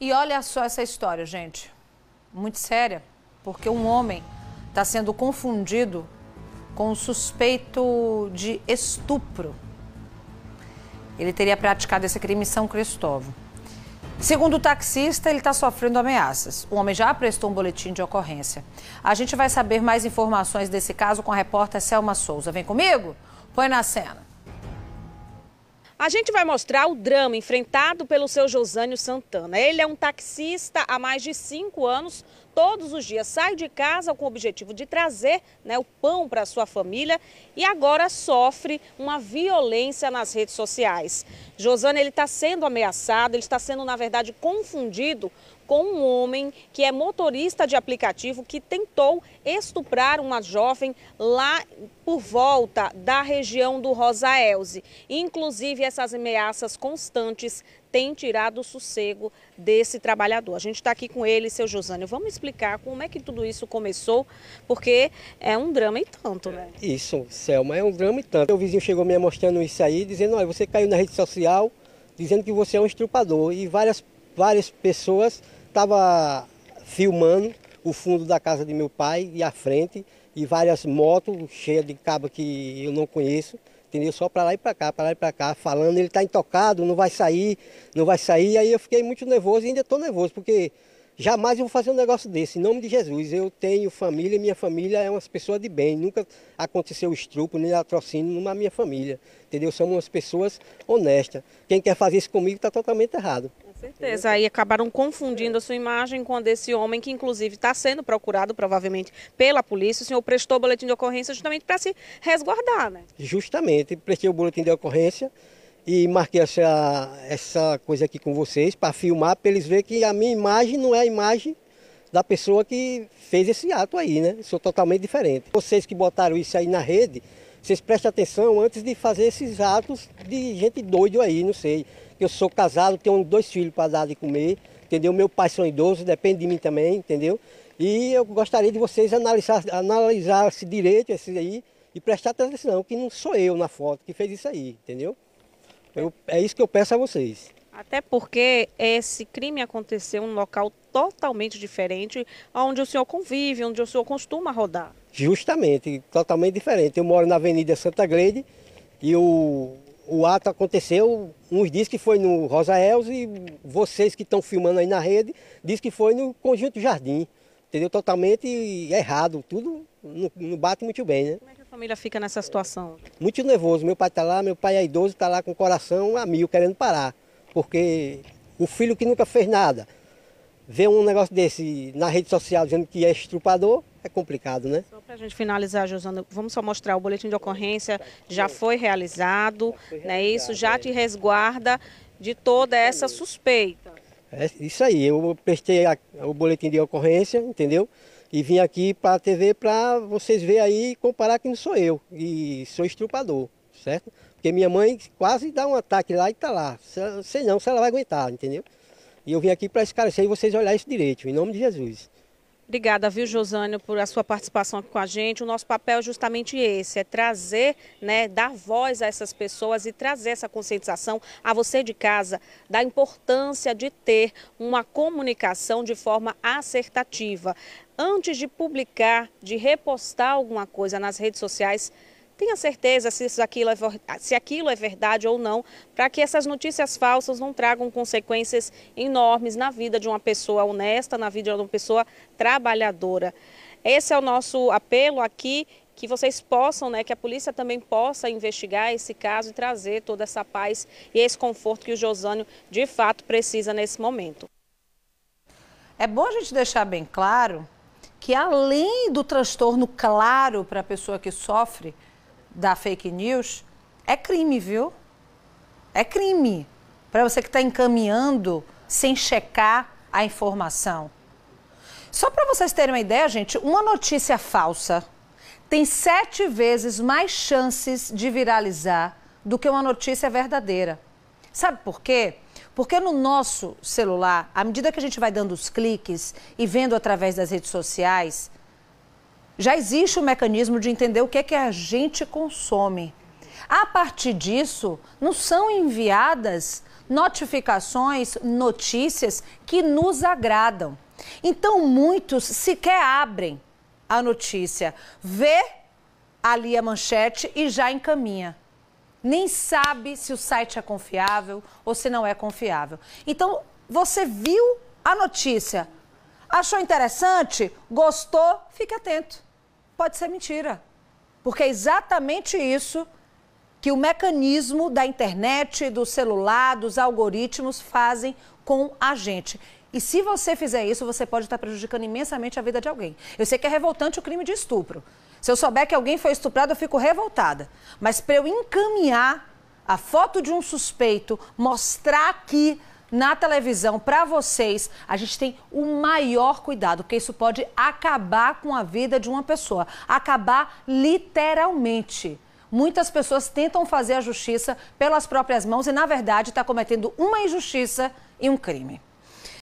E olha só essa história, gente. Muito séria, porque um homem está sendo confundido com um suspeito de estupro. Ele teria praticado esse crime em São Cristóvão. Segundo o taxista, ele está sofrendo ameaças. O homem já prestou um boletim de ocorrência. A gente vai saber mais informações desse caso com a repórter Selma Souza. Vem comigo? Põe na cena. A gente vai mostrar o drama enfrentado pelo seu Josânio Santana. Ele é um taxista há mais de cinco anos, todos os dias sai de casa com o objetivo de trazer né, o pão para sua família e agora sofre uma violência nas redes sociais. Josana ele está sendo ameaçado, ele está sendo na verdade confundido com um homem que é motorista de aplicativo que tentou estuprar uma jovem lá por volta da região do Rosa Elze. Inclusive essas ameaças constantes tem tirado o sossego desse trabalhador. A gente está aqui com ele, seu Josânio. Vamos explicar como é que tudo isso começou, porque é um drama e tanto, né? Isso, Selma, é um drama e tanto. O vizinho chegou me mostrando isso aí, dizendo, olha, você caiu na rede social dizendo que você é um estrupador. E várias, várias pessoas estavam filmando o fundo da casa de meu pai e a frente, e várias motos cheias de cabo que eu não conheço entendeu? Só para lá e para cá, para lá e para cá, falando, ele está intocado, não vai sair, não vai sair. Aí eu fiquei muito nervoso e ainda estou nervoso, porque Jamais eu vou fazer um negócio desse, em nome de Jesus. Eu tenho família, minha família é umas pessoas de bem. Nunca aconteceu estrupo nem latrocínio na minha família. Entendeu? São umas pessoas honestas. Quem quer fazer isso comigo está totalmente errado. Com certeza. Aí acabaram confundindo a sua imagem com a desse homem que, inclusive, está sendo procurado, provavelmente, pela polícia. O senhor prestou o boletim de ocorrência justamente para se resguardar, né? Justamente. Prestei o boletim de ocorrência e marquei essa, essa coisa aqui com vocês para filmar, para eles verem que a minha imagem não é a imagem da pessoa que fez esse ato aí, né? Sou totalmente diferente. Vocês que botaram isso aí na rede, vocês prestem atenção antes de fazer esses atos de gente doido aí, não sei. Eu sou casado, tenho dois filhos para dar de comer, entendeu? Meu pai são idosos, depende de mim também, entendeu? E eu gostaria de vocês analisar, analisar esse direito, esse aí, e prestar atenção que não sou eu na foto que fez isso aí, entendeu? Eu, é isso que eu peço a vocês. Até porque esse crime aconteceu em um local totalmente diferente onde o senhor convive, onde o senhor costuma rodar. Justamente, totalmente diferente. Eu moro na Avenida Santa Grede e o, o ato aconteceu, uns dizem que foi no Rosa Elza e vocês que estão filmando aí na rede diz que foi no Conjunto Jardim. Entendeu? Totalmente errado, tudo não, não bate muito bem, né? É a família fica nessa situação? Muito nervoso. Meu pai está lá, meu pai é idoso, está lá com o coração a mil, querendo parar. Porque um filho que nunca fez nada, ver um negócio desse na rede social dizendo que é estrupador, é complicado, né? Só para a gente finalizar, Josana, vamos só mostrar o boletim de ocorrência, já foi realizado, né? isso já é. te resguarda de toda essa suspeita. É isso aí, eu prestei a, o boletim de ocorrência, entendeu? e vim aqui para a TV para vocês verem aí e comparar que não sou eu, e sou estrupador, certo? Porque minha mãe quase dá um ataque lá e está lá. Sei não se ela vai aguentar, entendeu? E eu vim aqui para esclarecer e vocês olharem isso direito, em nome de Jesus. Obrigada, viu, Josânio, por a sua participação aqui com a gente. O nosso papel é justamente esse, é trazer, né, dar voz a essas pessoas e trazer essa conscientização a você de casa da importância de ter uma comunicação de forma acertativa. Antes de publicar, de repostar alguma coisa nas redes sociais, tenha certeza se, isso aquilo, é, se aquilo é verdade ou não, para que essas notícias falsas não tragam consequências enormes na vida de uma pessoa honesta, na vida de uma pessoa trabalhadora. Esse é o nosso apelo aqui que vocês possam, né, que a polícia também possa investigar esse caso e trazer toda essa paz e esse conforto que o Josânio de fato precisa nesse momento. É bom a gente deixar bem claro que além do transtorno claro para a pessoa que sofre, da fake news é crime, viu? É crime. Para você que está encaminhando sem checar a informação. Só para vocês terem uma ideia, gente, uma notícia falsa tem sete vezes mais chances de viralizar do que uma notícia verdadeira. Sabe por quê? Porque no nosso celular, à medida que a gente vai dando os cliques e vendo através das redes sociais, já existe o um mecanismo de entender o que é que a gente consome. A partir disso, não são enviadas notificações, notícias que nos agradam. Então, muitos sequer abrem a notícia, vê ali a manchete e já encaminha. Nem sabe se o site é confiável ou se não é confiável. Então, você viu a notícia, achou interessante, gostou, fique atento pode ser mentira. Porque é exatamente isso que o mecanismo da internet, do celular, dos algoritmos fazem com a gente. E se você fizer isso, você pode estar prejudicando imensamente a vida de alguém. Eu sei que é revoltante o crime de estupro. Se eu souber que alguém foi estuprado, eu fico revoltada. Mas para eu encaminhar a foto de um suspeito, mostrar que na televisão para vocês, a gente tem o maior cuidado, porque isso pode acabar com a vida de uma pessoa acabar literalmente. Muitas pessoas tentam fazer a justiça pelas próprias mãos e, na verdade, está cometendo uma injustiça e um crime.